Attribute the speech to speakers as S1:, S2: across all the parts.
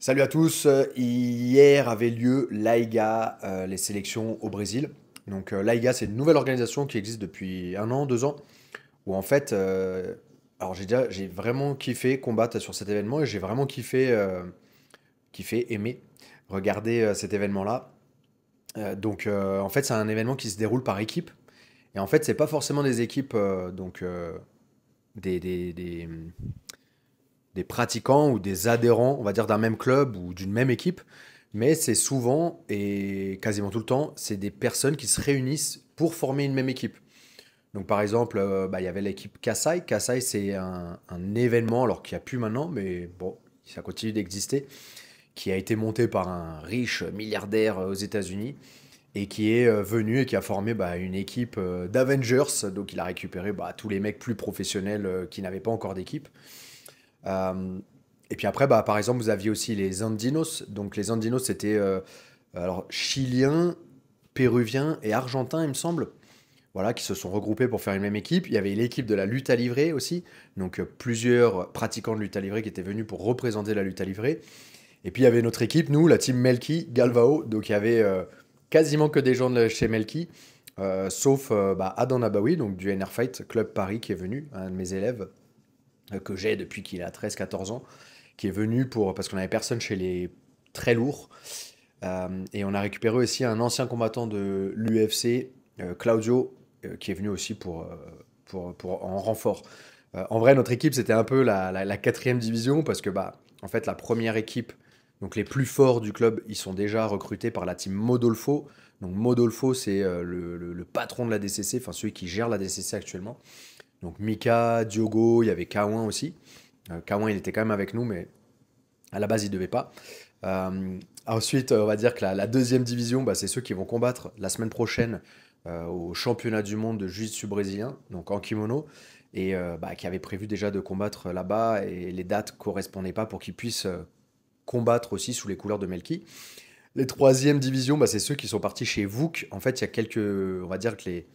S1: Salut à tous. Euh, hier avait lieu l'AIGA, euh, les sélections au Brésil. Donc euh, l'AIGA, c'est une nouvelle organisation qui existe depuis un an, deux ans, où en fait, alors j'ai déjà, j'ai vraiment kiffé combattre sur cet événement et j'ai vraiment kiffé, kiffé aimer regarder cet événement-là. donc en fait, c'est un événement qui se déroule par équipe. Et en fait, c'est pas forcément des équipes, donc des, des, des des pratiquants ou des adhérents, on va dire, d'un même club ou d'une même équipe. Mais c'est souvent et quasiment tout le temps, c'est des personnes qui se réunissent pour former une même équipe. Donc par exemple, euh, bah, il y avait l'équipe Kassai. Kassai, c'est un, événement, alors qu'il n'y a plus maintenant, mais bon, ça continue d'exister, qui a été monté par un riche milliardaire euh, aux États-Unis et qui est euh, venu et qui a formé bah, une équipe d'Avengers. Donc il a récupéré bah, tous les mecs plus professionnels qui n'avaient pas encore d'équipe. Euh, et puis après, bah, par exemple, vous aviez aussi les Andinos. Donc les Andinos, c'était euh, alors chiliens, péruviens et argentins, il me semble. Voilà, qui se sont regroupés pour faire une même équipe. Il y avait l'équipe de la lutte à livrer aussi, donc euh, plusieurs pratiquants de lutte à livrer qui étaient venus pour représenter la lutte à livrer. Et puis il y avait notre équipe, nous, la team Melki, Galvao, donc il y avait quasiment que des gens de chez Melki, sauf bah, Adam Abawi, donc du NR Fight Club Paris qui est venu, un de mes élèves, euh, que j'ai depuis qu'il a 13-14 ans, qui est venu pour, parce qu'on n'avait personne chez les très lourds. Euh, et on a récupéré aussi un ancien combattant de l'UFC, euh, Claudio, qui est venu aussi pour, pour, en renfort. en vrai, notre équipe, c'était un peu la, quatrième division parce que, bah, en fait, la première équipe, donc les plus forts du club, ils sont déjà recrutés par la team Modolfo. Donc Modolfo, c'est le, le, patron de la DCC, enfin celui qui gère la DCC actuellement. Donc Mika, Diogo, il y avait Kawan aussi. Euh, Kawan, il était quand même avec nous, mais à la base, il devait pas. Euh, ensuite, on va dire que la, deuxième division, bah, c'est ceux qui vont combattre la semaine prochaine euh, au championnat du monde de jiu-jitsu brésilien, donc en kimono, et euh, bah, qui avaient prévu déjà de combattre là-bas, et les dates ne correspondaient pas pour qu'ils puissent combattre aussi sous les couleurs de Melki. Les troisième divisions, bah, c'est ceux qui sont partis chez Vouk. En fait, il y a quelques, on va dire que les,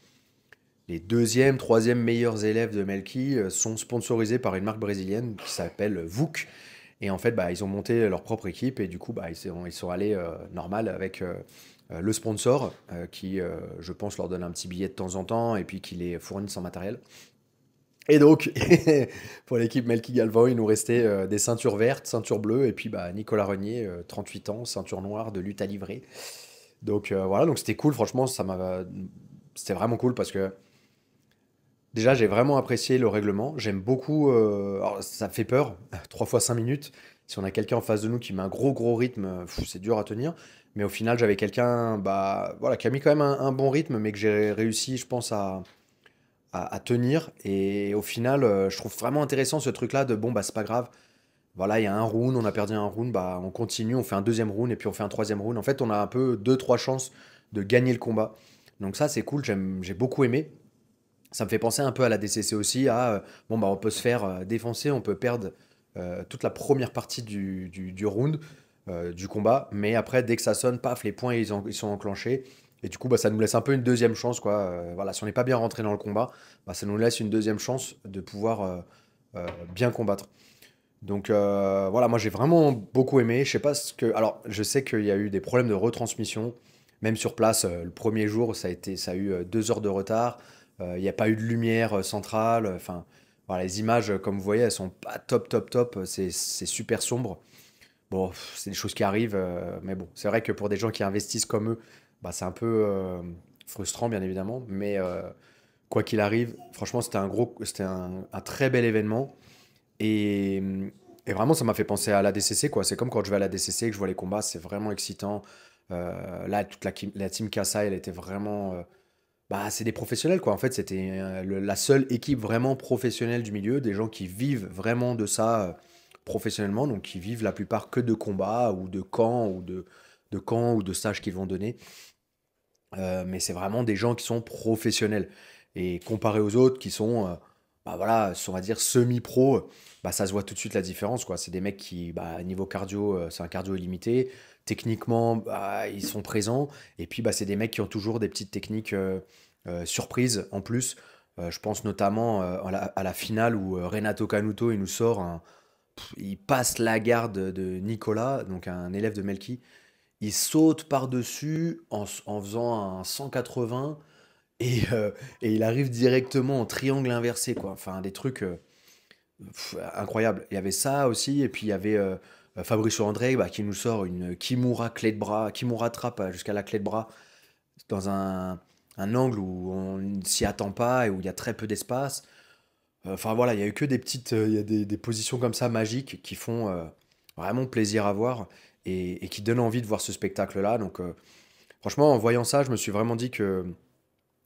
S1: les deuxièmes, troisième meilleurs élèves de Melky euh, sont sponsorisés par une marque brésilienne qui s'appelle VOOC. Et en fait, bah, ils ont monté leur propre équipe et du coup, bah, ils, sont, ils allés euh, normal avec euh, le sponsor qui, je pense, leur donne un petit billet de temps en temps et puis qui les fournit sans matériel. Et donc, pour l'équipe Melky Galvan, il nous restait des ceintures vertes, ceintures bleues et puis bah, Nicolas Renier, 38 ans, ceinture noire de lutte à livrer. Donc voilà, donc c'était cool, franchement, ça m'a... C'était vraiment cool parce que Déjà, j'ai vraiment apprécié le règlement. J'aime beaucoup. Euh, alors, ça fait peur, 3 fois 5 minutes. Si on a quelqu'un en face de nous qui met un gros, gros rythme, c'est dur à tenir. Mais au final, j'avais quelqu'un bah, voilà, qui a mis quand même un, bon rythme, mais que j'ai réussi, je pense, à, à, tenir. Et au final, euh, je trouve vraiment intéressant ce truc-là de bon, bah, c'est pas grave. Voilà, il y a un round, on a perdu un round, bah, on continue, on fait un deuxième round et puis on fait un troisième round. En fait, on a un peu deux trois chances de gagner le combat. Donc ça, c'est cool, j'ai beaucoup aimé ça me fait penser un peu à la DCC aussi, à euh, bon, bah, on peut se faire euh, défoncer, on peut perdre euh, toute la première partie du, round, du combat, mais après, dès que ça sonne, paf, les points ils, sont enclenchés. Et du coup, bah, ça nous laisse un peu une deuxième chance. Quoi. voilà, si on n'est pas bien rentré dans le combat, bah, ça nous laisse une deuxième chance de pouvoir bien combattre. Donc voilà, moi j'ai vraiment beaucoup aimé. Je sais pas ce que. Alors, je sais qu'il y a eu des problèmes de retransmission, même sur place. le premier jour, ça a, été, ça a eu deux heures de retard. Il euh, n'y a pas eu de lumière euh, centrale. Euh, enfin, voilà, les images, comme vous voyez, elles sont pas top, top, top. C'est super sombre. Bon, c'est des choses qui arrivent. mais bon, c'est vrai que pour des gens qui investissent comme eux, bah, c'est un peu frustrant, bien évidemment. Mais quoi qu'il arrive, franchement, c'était un, gros, c'était un, très bel événement. Et, vraiment, ça m'a fait penser à la DCC. Quoi. C'est comme quand je vais à la DCC et que je vois les combats, c'est vraiment excitant. là, toute la, team Kassa, elle était vraiment bah, c'est des professionnels quoi. En fait, c'était euh, la seule équipe vraiment professionnelle du milieu, des gens qui vivent vraiment de ça euh, professionnellement, donc qui vivent la plupart que de combats ou de camps ou de, de camps ou de stages qu'ils vont donner. Euh, mais c'est vraiment des gens qui sont professionnels. Et comparé aux autres qui sont bah voilà, on va dire semi-pro, bah ça se voit tout de suite la différence. quoi. C'est des mecs qui, bah, niveau cardio, euh, c'est un cardio illimité. Techniquement, bah, ils sont présents. Et puis, bah, c'est des mecs qui ont toujours des petites techniques euh, euh, surprises en plus. je pense notamment à la, finale où Renato Canuto, il nous sort Il passe la garde de Nicolas, donc un élève de Melky. Il saute par-dessus en, en faisant un 180 euh, et, il arrive directement en triangle inversé, quoi. Enfin, des trucs euh, incroyables. Il y avait ça aussi, et puis il y avait euh, Fabrice André bah, qui nous sort une Kimura clé de bras, Kimura trappe jusqu'à la clé de bras dans un, angle où on ne s'y attend pas et où il y a très peu d'espace. Enfin voilà, il y a eu que des petites, il y a des, positions comme ça magiques qui font vraiment plaisir à voir et, et, qui donnent envie de voir ce spectacle-là. Donc franchement, en voyant ça, je me suis vraiment dit que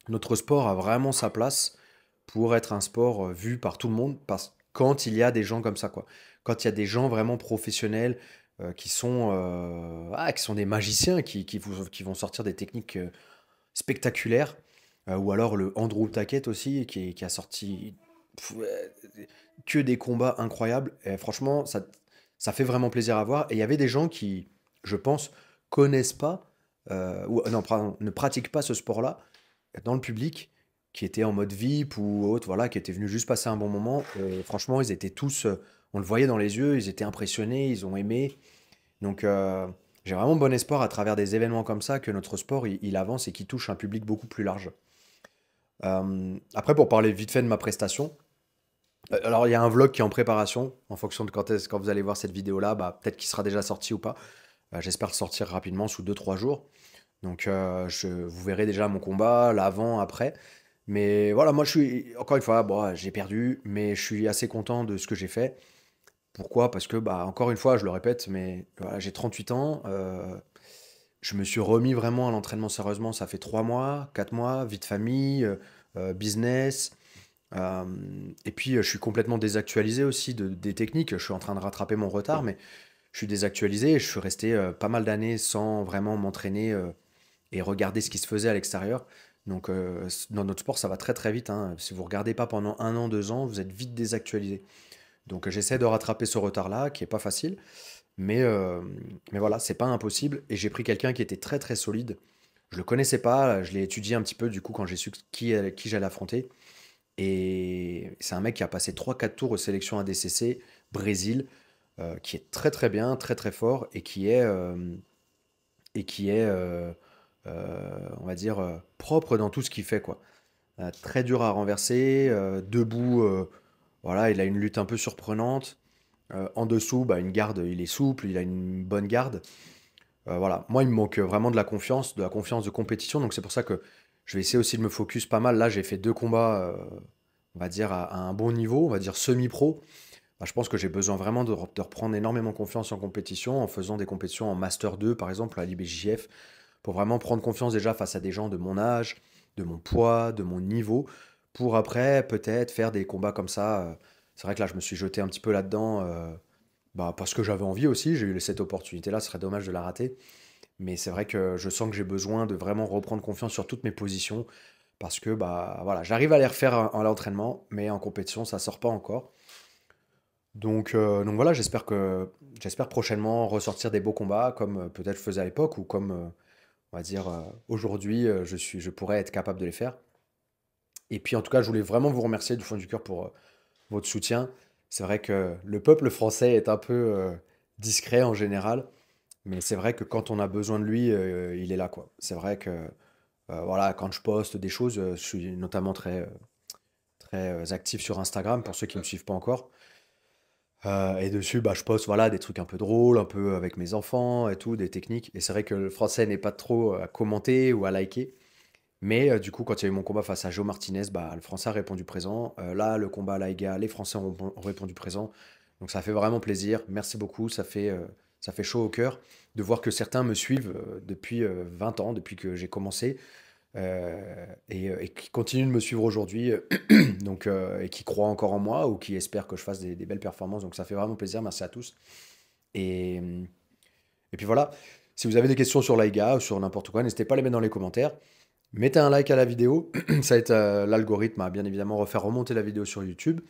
S1: notre sport a vraiment sa place pour être un sport euh, vu par tout le monde parce quand il y a des gens comme ça quoi quand il y a des gens vraiment professionnels euh, qui sont euh, ah, qui sont des magiciens qui, qui, qui vont sortir des techniques spectaculaires ou alors le Andrew Taquette aussi qui, qui a sorti que des combats incroyables et franchement ça ça fait vraiment plaisir à voir et il y avait des gens qui je pense connaissent pas ou ne pratiquent pas ce sport là dans le public qui était en mode VIP ou autre, voilà, qui était venu juste passer un bon moment, franchement, ils étaient tous, euh, on le voyait dans les yeux, ils étaient impressionnés, ils ont aimé. Donc, euh, j'ai vraiment bon espoir à travers des événements comme ça que notre sport, il, avance et qu'il touche un public beaucoup plus large. Euh, après, pour parler vite fait de ma prestation, alors il y a un vlog qui est en préparation, en fonction de quand, quand vous allez voir cette vidéo-là, bah, peut-être qu'il sera déjà sorti ou pas. J'espère le sortir rapidement sous 2-3 jours. Donc, euh, je, vous verrez déjà mon combat, l'avant, après. Mais voilà, moi, je suis, encore une fois, j'ai perdu, mais je suis assez content de ce que j'ai fait. Pourquoi Parce que, bah, encore une fois, je le répète, mais j'ai 38 ans. Euh, je me suis remis vraiment à l'entraînement sérieusement. Ça fait 3 mois, 4 mois, vie de famille, euh, business. et puis, je suis complètement désactualisé aussi de, des techniques. Je suis en train de rattraper mon retard, mais je suis désactualisé. Je suis resté pas mal d'années sans vraiment m'entraîner et regarder ce qui se faisait à l'extérieur. Donc euh, dans notre sport, ça va très très vite. Hein. Si vous ne regardez pas pendant un an, deux ans, vous êtes vite désactualisé. Donc euh, j'essaie de rattraper ce retard-là, qui n'est pas facile. Mais, euh, mais voilà, c'est pas impossible. Et j'ai pris quelqu'un qui était très très solide. Je le connaissais pas, je l'ai étudié un petit peu du coup quand j'ai su qui, euh, qui j'allais affronter. Et c'est un mec qui a passé 3-4 tours aux sélections ADCC, Brésil, qui est très très bien, très très fort et qui est, et qui est euh, on va dire, euh, propre dans tout ce qu'il fait. quoi. Euh, très dur à renverser, debout, voilà, il a une lutte un peu surprenante. en dessous, bah, une garde, il est souple, il a une bonne garde. voilà, moi, il me manque vraiment de la confiance, de la confiance de compétition. Donc c'est pour ça que je vais essayer aussi de me focus pas mal. Là, j'ai fait deux combats, on va dire, à, un bon niveau, on va dire semi-pro. Bah, je pense que j'ai besoin vraiment de, de, reprendre énormément confiance en compétition en faisant des compétitions en Master 2, par exemple, à l'IBJF pour vraiment prendre confiance déjà face à des gens de mon âge, de mon poids, de mon niveau, pour après peut-être faire des combats comme ça. Euh. C'est vrai que là, je me suis jeté un petit peu là-dedans euh, bah, parce que j'avais envie aussi, j'ai eu cette opportunité-là, ce serait dommage de la rater. Mais c'est vrai que je sens que j'ai besoin de vraiment reprendre confiance sur toutes mes positions parce que bah, voilà, j'arrive à les refaire en l'entraînement, mais en compétition, ça ne sort pas encore. Donc, euh, donc voilà, j'espère que j'espère prochainement ressortir des beaux combats comme peut-être je faisais à l'époque ou comme va dire, euh, aujourd'hui, euh, je, suis, je pourrais être capable de les faire. Et puis, en tout cas, je voulais vraiment vous remercier du fond du cœur pour euh, votre soutien. C'est vrai que le peuple français est un peu discret en général, mais c'est vrai que quand on a besoin de lui, il est là, quoi. C'est vrai que, voilà, quand je poste des choses, je suis notamment très, très actif sur Instagram, pour ceux qui ne me suivent pas encore. Euh, et dessus, bah, je poste voilà, des trucs un peu drôles, un peu avec mes enfants et tout, des techniques. Et c'est vrai que le français n'est pas trop euh, à commenter ou à liker. Mais euh, du coup, quand il y a eu mon combat face à Joe Martinez, bah, le français a répondu présent. là, le combat à Laïga, les français ont, répondu présent. Donc ça fait vraiment plaisir. Merci beaucoup. Ça fait, ça fait chaud au cœur de voir que certains me suivent depuis 20 ans, depuis que j'ai commencé. Euh, euh, et, qui continue de me suivre aujourd'hui euh, donc et qui croit encore en moi ou qui espère que je fasse des, belles performances. Donc ça fait vraiment plaisir. Merci à tous. Et, et puis voilà. Si vous avez des questions sur l'AIGA ou sur n'importe quoi, n'hésitez pas à les mettre dans les commentaires. Mettez un like à la vidéo, ça aide l'algorithme à bien évidemment refaire remonter la vidéo sur YouTube.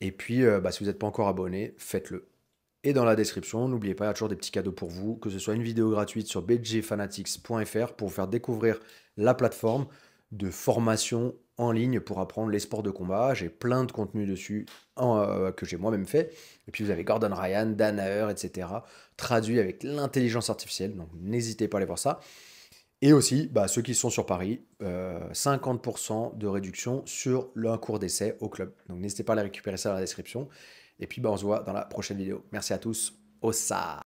S1: Et puis, bah, si vous n'êtes pas encore abonné, faites-le. Et dans la description, n'oubliez pas, il y a toujours des petits cadeaux pour vous, que ce soit une vidéo gratuite sur bgfanatics.fr pour vous faire découvrir la plateforme de formation en ligne pour apprendre les sports de combat. J'ai plein de contenu dessus euh, que j'ai moi-même fait. Et puis vous avez Gordon Ryan, Dan Aher, etc. traduit avec l'intelligence artificielle. Donc n'hésitez pas à aller voir ça. Et aussi, bah, ceux qui sont sur Paris, 50% euh, de réduction sur le cours d'essai au club. Donc n'hésitez pas à aller récupérer ça dans la description. Et puis bah, on se voit dans la prochaine vidéo. Merci à tous. Au ça